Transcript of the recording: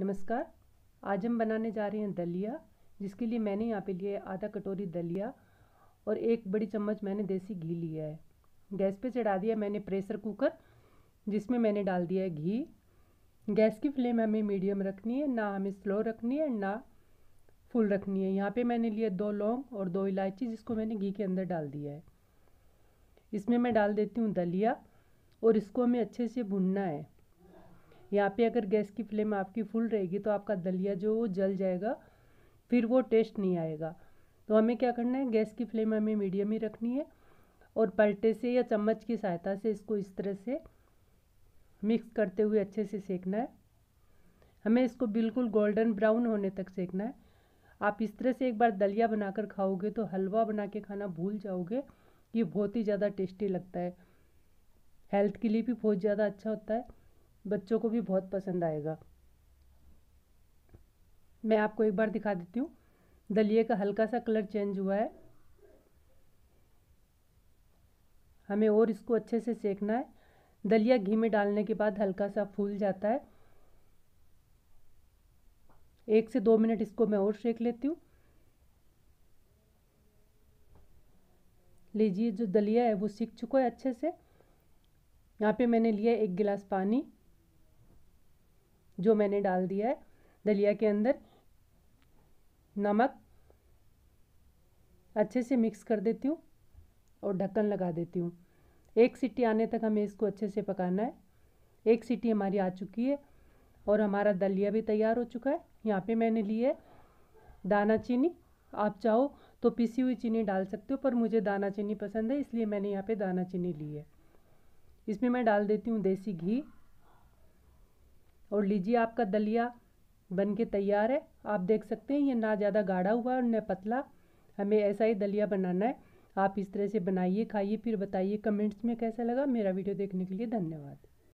नमस्कार आज हम बनाने जा रहे हैं दलिया जिसके लिए मैंने यहाँ पे लिया आधा कटोरी दलिया और एक बड़ी चम्मच मैंने देसी घी लिया है गैस पे चढ़ा दिया मैंने प्रेशर कुकर जिसमें मैंने डाल दिया है घी गैस की फ्लेम हमें मीडियम रखनी है ना हमें स्लो रखनी है ना फुल रखनी है यहाँ पे मैंने लिया दो लौंग और दो इलायची जिसको मैंने घी के अंदर डाल दिया है इसमें मैं डाल देती हूँ दलिया और इसको हमें अच्छे से भुनना है यहाँ पे अगर गैस की फ्लेम आपकी फुल रहेगी तो आपका दलिया जो वो जल जाएगा फिर वो टेस्ट नहीं आएगा तो हमें क्या करना है गैस की फ्लेम हमें मीडियम ही रखनी है और पलटे से या चम्मच की सहायता से इसको इस तरह से मिक्स करते हुए अच्छे से सेकना है हमें इसको बिल्कुल गोल्डन ब्राउन होने तक सेकना है आप इस तरह से एक बार दलिया बनाकर खाओगे तो हलवा बना के खाना भूल जाओगे ये बहुत ही ज़्यादा टेस्टी लगता है हेल्थ के लिए भी बहुत ज़्यादा अच्छा होता है बच्चों को भी बहुत पसंद आएगा मैं आपको एक बार दिखा देती हूँ दलिए का हल्का सा कलर चेंज हुआ है हमें और इसको अच्छे से सेकना है दलिया घी में डालने के बाद हल्का सा फूल जाता है एक से दो मिनट इसको मैं और सेक लेती हूँ लीजिए जो दलिया है वो सीख चुका है अच्छे से यहाँ पे मैंने लिया एक गिलास पानी जो मैंने डाल दिया है दलिया के अंदर नमक अच्छे से मिक्स कर देती हूँ और ढक्कन लगा देती हूँ एक सीटी आने तक हमें इसको अच्छे से पकाना है एक सीटी हमारी आ चुकी है और हमारा दलिया भी तैयार हो चुका है यहाँ पे मैंने ली है दाना चीनी आप चाहो तो पिसी हुई चीनी डाल सकते हो पर मुझे दाना चीनी पसंद है इसलिए मैंने यहाँ पे दाना चीनी ली है इसमें मैं डाल देती हूँ देसी घी और लीजिए आपका दलिया बन के तैयार है आप देख सकते हैं ये ना ज़्यादा गाढ़ा हुआ और न पतला हमें ऐसा ही दलिया बनाना है आप इस तरह से बनाइए खाइए फिर बताइए कमेंट्स में कैसा लगा मेरा वीडियो देखने के लिए धन्यवाद